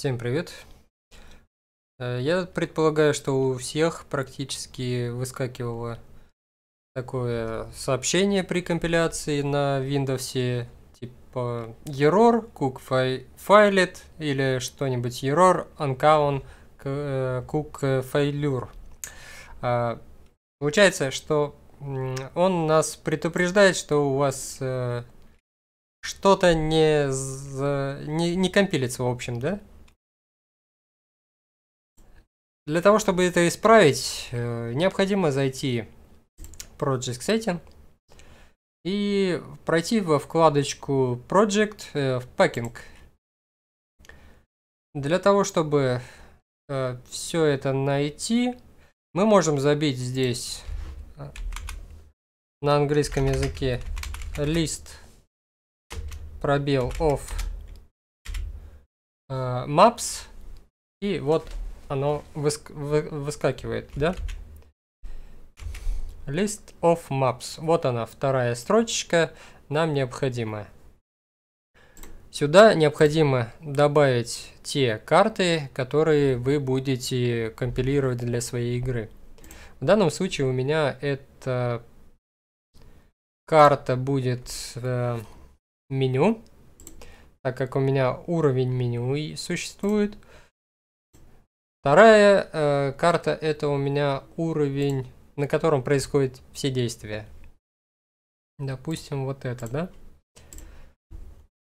Всем привет. Э, я предполагаю, что у всех практически выскакивало такое сообщение при компиляции на Windows, типа error, cook failed или что-нибудь error, uncommon, э, cook э, failure. А, получается, что он нас предупреждает, что у вас что-то не, не, не компилится, в общем, да? Для того, чтобы это исправить, э, необходимо зайти в Project Setting и пройти во вкладочку Project э, в Packing. Для того, чтобы э, все это найти, мы можем забить здесь на английском языке list пробел of maps и вот оно выск вы выскакивает, да? List of maps. Вот она, вторая строчка, нам необходимая. Сюда необходимо добавить те карты, которые вы будете компилировать для своей игры. В данном случае у меня эта карта будет э, меню, так как у меня уровень меню и существует. Вторая э, карта это у меня уровень, на котором происходят все действия. Допустим, вот это, да?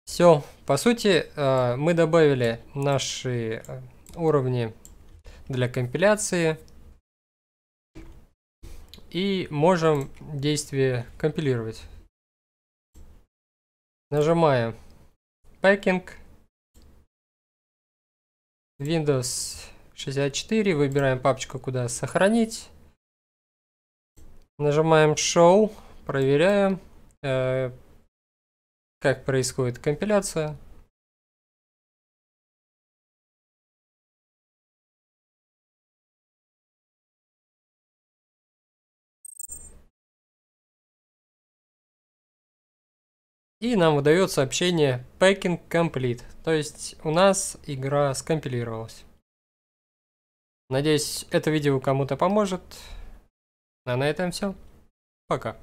Все, по сути, э, мы добавили наши э, уровни для компиляции. И можем действие компилировать. Нажимаем Packing, Windows 64, выбираем папочку, куда сохранить. Нажимаем Show, проверяем, э, как происходит компиляция. И нам выдает сообщение Packing Complete, то есть у нас игра скомпилировалась. Надеюсь, это видео кому-то поможет. А на этом все. Пока.